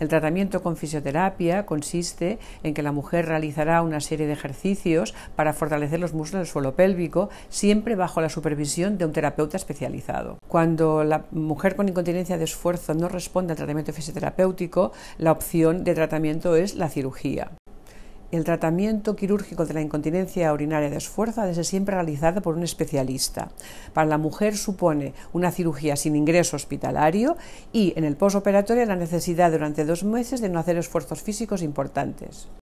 El tratamiento con fisioterapia consiste en que la mujer realizará una serie de ejercicios para fortalecer los músculos del suelo pélvico, siempre bajo la supervisión de un terapeuta especializado. Cuando la mujer con incontinencia de esfuerzo no responde al tratamiento fisioterapéutico, la opción de tratamiento es la cirugía. El tratamiento quirúrgico de la incontinencia urinaria de esfuerzo ha de ser siempre realizado por un especialista. Para la mujer supone una cirugía sin ingreso hospitalario y en el postoperatorio la necesidad durante dos meses de no hacer esfuerzos físicos importantes.